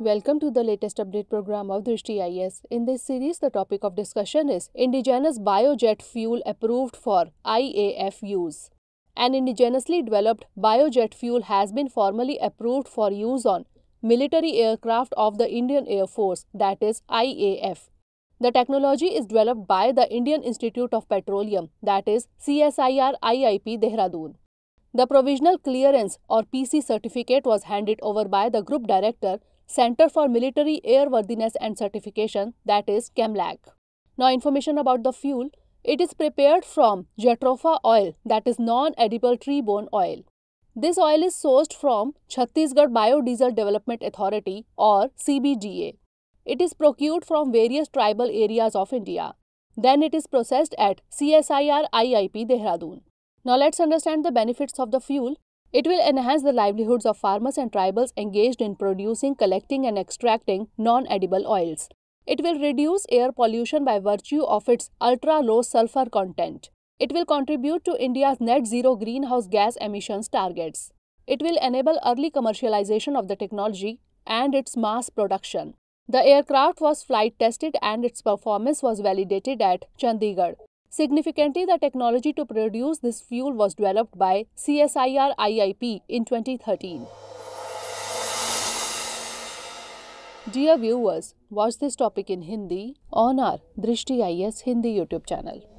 Welcome to the latest update program of Drishti IS. In this series, the topic of discussion is indigenous biojet fuel approved for IAF use. An indigenously developed biojet fuel has been formally approved for use on military aircraft of the Indian Air Force, that is IAF. The technology is developed by the Indian Institute of Petroleum, that is CSIR IIP Dehradun. The provisional clearance or PC certificate was handed over by the group director Center for Military Airworthiness and Certification, that is CAMLAG. Now, information about the fuel. It is prepared from jatropha oil, that is non-edible tree bone oil. This oil is sourced from Chhattisgarh Biodiesel Development Authority or CBDA. It is procured from various tribal areas of India. Then it is processed at CSIR IIP Dehradun. Now let's understand the benefits of the fuel. It will enhance the livelihoods of farmers and tribals engaged in producing, collecting, and extracting non edible oils. It will reduce air pollution by virtue of its ultra low sulfur content. It will contribute to India's net zero greenhouse gas emissions targets. It will enable early commercialization of the technology and its mass production. The aircraft was flight tested and its performance was validated at Chandigarh. Significantly, the technology to produce this fuel was developed by CSIR IIP in 2013. Dear viewers, watch this topic in Hindi on our Drishti IS Hindi YouTube channel.